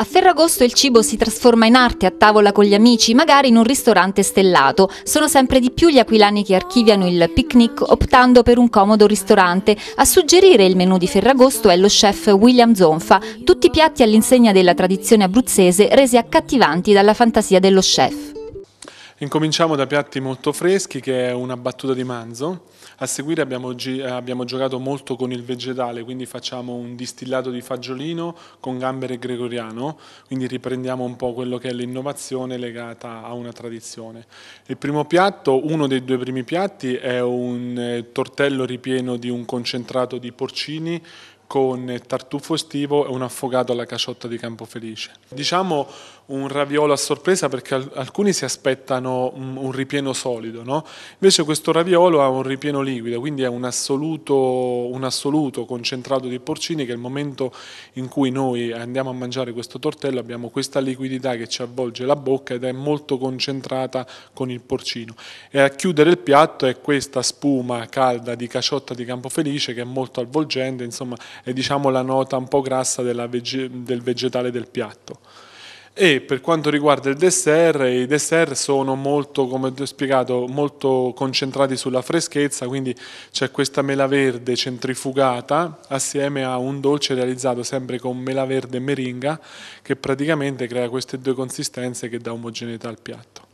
A Ferragosto il cibo si trasforma in arte a tavola con gli amici, magari in un ristorante stellato. Sono sempre di più gli aquilani che archiviano il picnic optando per un comodo ristorante. A suggerire il menù di Ferragosto è lo chef William Zonfa, tutti piatti all'insegna della tradizione abruzzese resi accattivanti dalla fantasia dello chef. Incominciamo da piatti molto freschi, che è una battuta di manzo. A seguire abbiamo, abbiamo, giocato molto con il vegetale, quindi facciamo un distillato di fagiolino con gambere gregoriano, quindi riprendiamo un po' quello che è l'innovazione legata a una tradizione. Il primo piatto, uno dei due primi piatti, è un eh, tortello ripieno di un concentrato di porcini con tartufo estivo e un affogato alla casciotta di Campo Felice. Diciamo un raviolo a sorpresa perché alcuni si aspettano un ripieno solido, no? invece questo raviolo ha un ripieno liquido, quindi è un assoluto, un assoluto concentrato di porcini che il momento in cui noi andiamo a mangiare questo tortello abbiamo questa liquidità che ci avvolge la bocca ed è molto concentrata con il porcino. E a chiudere il piatto è questa spuma calda di casciotta di Campo Felice che è molto avvolgente, insomma è diciamo, la nota un po' grassa veg del vegetale del piatto. E per quanto riguarda il dessert, i dessert sono molto, come ho spiegato, molto concentrati sulla freschezza, quindi c'è questa mela verde centrifugata assieme a un dolce realizzato sempre con mela verde e meringa che praticamente crea queste due consistenze che dà omogeneità al piatto.